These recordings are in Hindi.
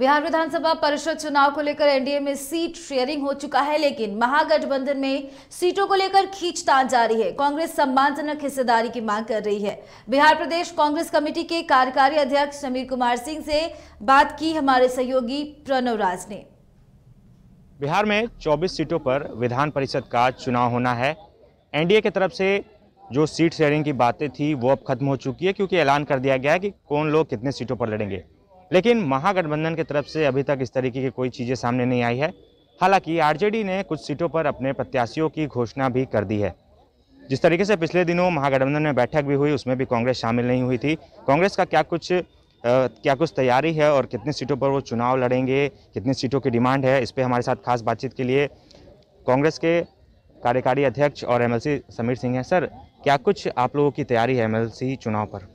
बिहार विधानसभा परिषद चुनाव को लेकर एनडीए में सीट शेयरिंग हो चुका है लेकिन महागठबंधन में सीटों को लेकर खींचतान जारी है कांग्रेस सम्मानजनक हिस्सेदारी की मांग कर रही है बिहार प्रदेश कांग्रेस कमेटी के कार्यकारी अध्यक्ष समीर कुमार सिंह से बात की हमारे सहयोगी प्रणव राज ने बिहार में 24 सीटों पर विधान परिषद का चुनाव होना है एनडीए की तरफ से जो सीट शेयरिंग की बातें थी वो अब खत्म हो चुकी है क्योंकि ऐलान कर दिया गया है कि कौन लोग कितने सीटों पर लड़ेंगे लेकिन महागठबंधन की तरफ से अभी तक इस तरीके की कोई चीज़ें सामने नहीं आई है हालांकि आरजेडी ने कुछ सीटों पर अपने प्रत्याशियों की घोषणा भी कर दी है जिस तरीके से पिछले दिनों महागठबंधन में बैठक भी हुई उसमें भी कांग्रेस शामिल नहीं हुई थी कांग्रेस का क्या कुछ आ, क्या कुछ तैयारी है और कितनी सीटों पर वो चुनाव लड़ेंगे कितनी सीटों की डिमांड है इस पर हमारे साथ खास बातचीत के लिए कांग्रेस के कार्यकारी अध्यक्ष और एमएलसी समीर सिंह हैं सर क्या कुछ आप लोगों की तैयारी है एमएलसी चुनाव पर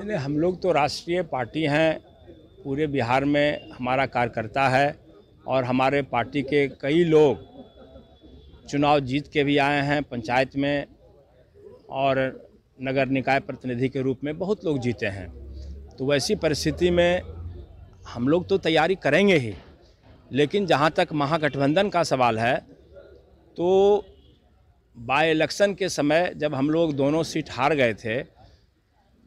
यानी हम लोग तो राष्ट्रीय पार्टी हैं पूरे बिहार में हमारा कार्यकर्ता है और हमारे पार्टी के कई लोग चुनाव जीत के भी आए हैं पंचायत में और नगर निकाय प्रतिनिधि के रूप में बहुत लोग जीते हैं तो वैसी परिस्थिति में हम लोग तो तैयारी करेंगे ही लेकिन जहाँ तक महागठबंधन का सवाल है तो बाय इलेक्शन के समय जब हम लोग दोनों सीट हार गए थे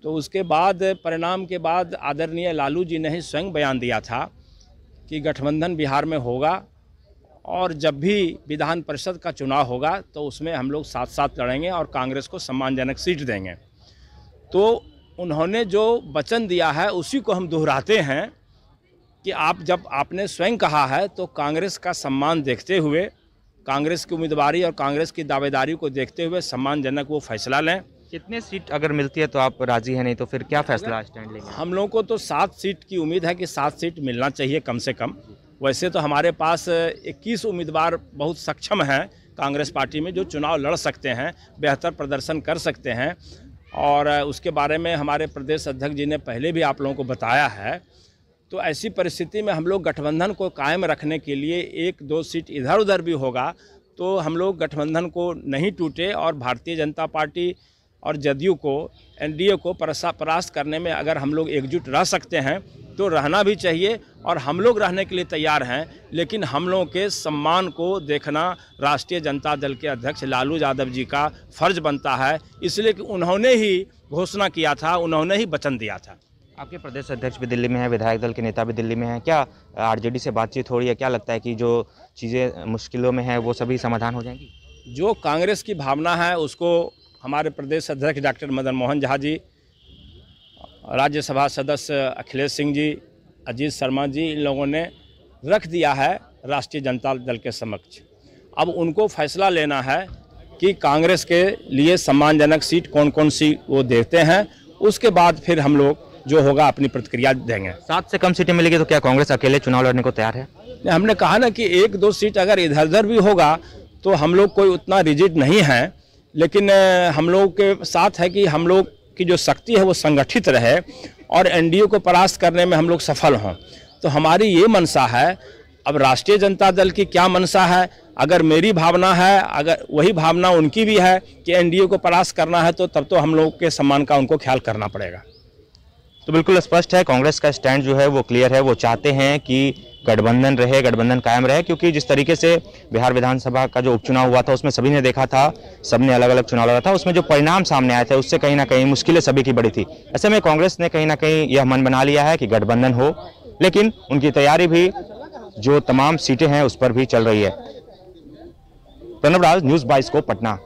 तो उसके बाद परिणाम के बाद आदरणीय लालू जी ने स्वयं बयान दिया था कि गठबंधन बिहार में होगा और जब भी विधान परिषद का चुनाव होगा तो उसमें हम लोग साथ साथ लड़ेंगे और कांग्रेस को सम्मानजनक सीट देंगे तो उन्होंने जो वचन दिया है उसी को हम दोहराते हैं कि आप जब आपने स्वयं कहा है तो कांग्रेस का सम्मान देखते हुए कांग्रेस की उम्मीदवारी और कांग्रेस की दावेदारी को देखते हुए सम्मानजनक वो फैसला लें कितने सीट अगर मिलती है तो आप राजी हैं नहीं तो फिर क्या फैसला स्टैंड लेंगे हम लोगों को तो सात सीट की उम्मीद है कि सात सीट मिलना चाहिए कम से कम वैसे तो हमारे पास 21 उम्मीदवार बहुत सक्षम हैं कांग्रेस पार्टी में जो चुनाव लड़ सकते हैं बेहतर प्रदर्शन कर सकते हैं और उसके बारे में हमारे प्रदेश अध्यक्ष जी ने पहले भी आप लोगों को बताया है तो ऐसी परिस्थिति में हम लोग गठबंधन को कायम रखने के लिए एक दो सीट इधर उधर भी होगा तो हम लोग गठबंधन को नहीं टूटे और भारतीय जनता पार्टी और जदयू को एनडीए को परास्त करने में अगर हम लोग एकजुट रह सकते हैं तो रहना भी चाहिए और हम लोग रहने के लिए तैयार हैं लेकिन हम लोगों के सम्मान को देखना राष्ट्रीय जनता दल के अध्यक्ष लालू यादव जी का फर्ज बनता है इसलिए कि उन्होंने ही घोषणा किया था उन्होंने ही वचन दिया था आपके प्रदेश अध्यक्ष भी दिल्ली में है विधायक दल के नेता भी दिल्ली में हैं क्या आरजेडी से बातचीत हो रही है क्या लगता है कि जो चीज़ें मुश्किलों में हैं वो सभी समाधान हो जाएंगी जो कांग्रेस की भावना है उसको हमारे प्रदेश अध्यक्ष डॉक्टर मदन मोहन झा जी राज्यसभा सदस्य अखिलेश सिंह जी अजीत शर्मा जी इन लोगों ने रख दिया है राष्ट्रीय जनता दल के समक्ष अब उनको फैसला लेना है कि कांग्रेस के लिए सम्मानजनक सीट कौन कौन सी वो देखते हैं उसके बाद फिर हम लोग जो होगा अपनी प्रतिक्रिया देंगे सात से कम सीटें मिलेगी तो क्या कांग्रेस अकेले चुनाव लड़ने को तैयार है हमने कहा ना कि एक दो सीट अगर इधर उधर भी होगा तो हम लोग कोई उतना रिजिट नहीं है लेकिन हम लोग के साथ है कि हम लोग की जो शक्ति है वो संगठित रहे और एनडीए को परास्त करने में हम लोग सफल हों तो हमारी ये मनसा है अब राष्ट्रीय जनता दल की क्या मनसा है अगर मेरी भावना है अगर वही भावना उनकी भी है कि एनडीए को परास्त करना है तो तब तो हम लोग के सम्मान का उनको ख्याल करना पड़ेगा तो बिल्कुल स्पष्ट है कांग्रेस का स्टैंड जो है वो क्लियर है वो चाहते हैं कि गठबंधन रहे गठबंधन कायम रहे क्योंकि जिस तरीके से बिहार विधानसभा का जो उपचुनाव हुआ था उसमें सभी ने देखा था सबने अलग अलग चुनाव लड़ा था उसमें जो परिणाम सामने आए थे उससे कहीं ना कहीं मुश्किलें सभी की बड़ी थी ऐसे में कांग्रेस ने कहीं ना कहीं यह मन बना लिया है कि गठबंधन हो लेकिन उनकी तैयारी भी जो तमाम सीटें हैं उस पर भी चल रही है प्रणब राज न्यूज़ बाईस को पटना